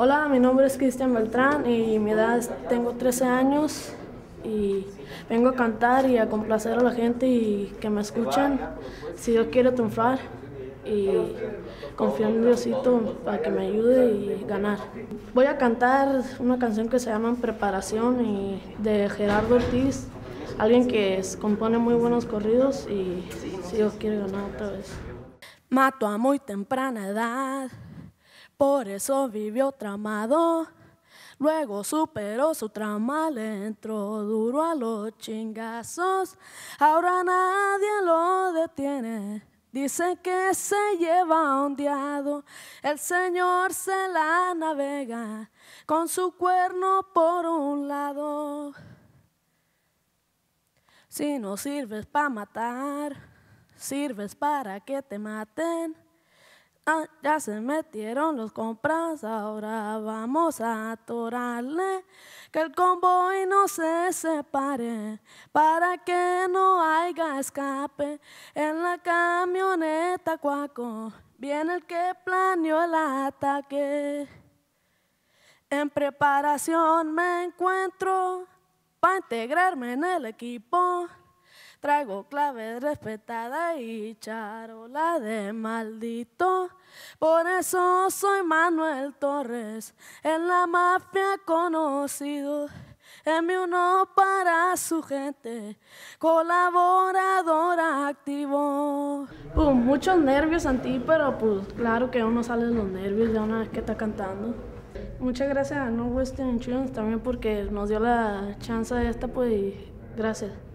Hola, mi nombre es Cristian Beltrán y mi edad es, tengo 13 años y vengo a cantar y a complacer a la gente y que me escuchen si yo quiero triunfar y confío en Diosito para que me ayude y ganar. Voy a cantar una canción que se llama Preparación y de Gerardo Ortiz, alguien que compone muy buenos corridos y si yo quiero ganar otra vez. Mato a muy temprana edad por eso vivió tramado, luego superó su trama, le entró duro a los chingazos, ahora nadie lo detiene. Dice que se lleva diado. el Señor se la navega con su cuerno por un lado. Si no sirves para matar, sirves para que te maten. Ah, ya se metieron los compras, ahora vamos a atorarle. Que el convoy no se separe, para que no haya escape. En la camioneta Cuaco viene el que planeó el ataque. En preparación me encuentro para integrarme en el equipo. Traigo clave respetada y charola de maldito. Por eso soy Manuel Torres, en la mafia conocido. En mi uno para su gente, colaborador activo. Pues muchos nervios en ti, pero pues claro que uno sale de los nervios ya una vez que está cantando. Muchas gracias a No Western Insurance también porque nos dio la chance de esta, pues gracias.